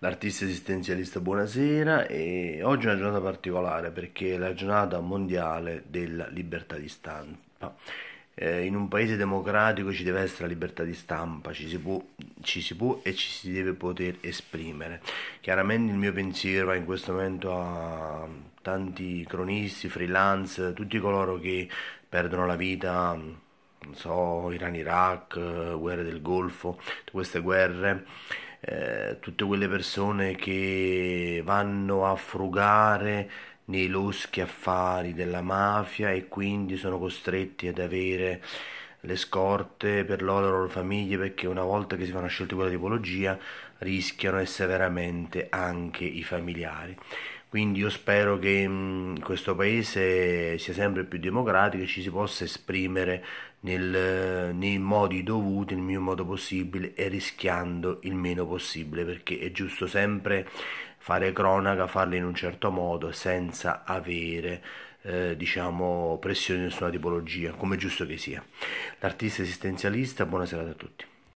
l'artista esistenzialista buonasera e oggi è una giornata particolare perché è la giornata mondiale della libertà di stampa. Eh, in un paese democratico ci deve essere la libertà di stampa, ci si, può, ci si può e ci si deve poter esprimere. Chiaramente il mio pensiero va in questo momento a tanti cronisti, freelance, tutti coloro che perdono la vita non so, Iran-Iraq, eh, guerre del Golfo, queste guerre eh, tutte quelle persone che vanno a frugare nei loschi affari della mafia e quindi sono costretti ad avere le scorte per loro e le loro famiglie perché una volta che si fanno scelte quella tipologia rischiano di essere veramente anche i familiari. Quindi io spero che mh, mm, questo paese sia sempre più democratico e ci si possa esprimere nel, nei modi dovuti, nel mio modo possibile e rischiando il meno possibile, perché è giusto sempre fare cronaca, farla in un certo modo senza avere eh, diciamo pressioni di nessuna tipologia, come è giusto che sia. L'artista esistenzialista, buonasera a tutti.